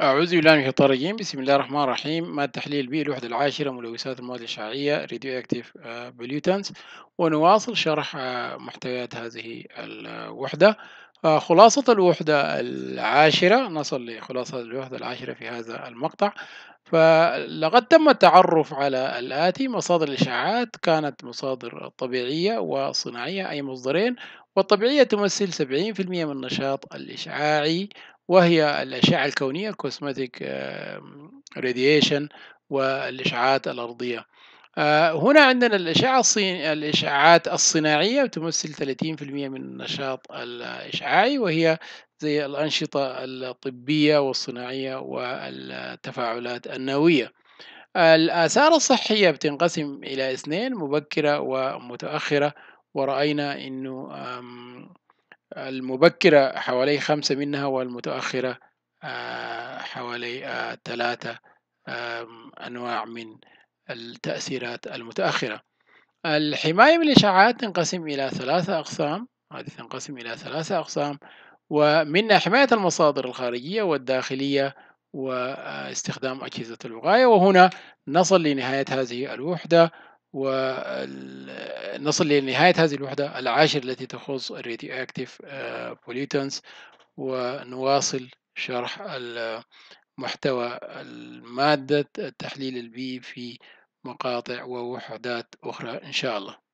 أعوذ بالله من الشيطان الرجيم بسم الله الرحمن الرحيم مادة تحليل بي الوحدة العاشرة ملوثات المواد الإشعاعية راديو أكتيف بليوتنز ونواصل شرح آه، محتويات هذه الوحدة آه، خلاصة الوحدة العاشرة نصل لخلاصة الوحدة العاشرة في هذا المقطع فلقد تم التعرف على الآتي مصادر الإشعاعات كانت مصادر طبيعية وصناعية أي مصدرين والطبيعية تمثل 70% من النشاط الإشعاعي وهي الأشعة الكونية cosmetic آه، radiation والإشعاعات الأرضية آه، هنا عندنا الأشعة الصين الإشعاعات الصناعية تمثل 30% من النشاط الإشعاعي وهي زي الأنشطة الطبية والصناعية والتفاعلات النووية الآثار الصحية بتنقسم إلى اثنين مبكرة ومتأخرة ورأينا أنه المبكرة حوالي خمسة منها والمتأخرة آه، حوالي آه، ثلاثة أنواع من التأثيرات المتأخرة الحماية من الإشعاعات تنقسم إلى ثلاثة أقسام هذه تنقسم إلى ثلاثة أقسام ومنها حماية المصادر الخارجية والداخلية واستخدام آه، أجهزة الوقاية وهنا نصل لنهاية هذه الوحدة ونصل لنهاية هذه الوحدة العاشر التي تخص الراديو أكتيف بوليوتنس آه، ونواصل شرح محتوى مادة التحليل البي في مقاطع ووحدات أخرى إن شاء الله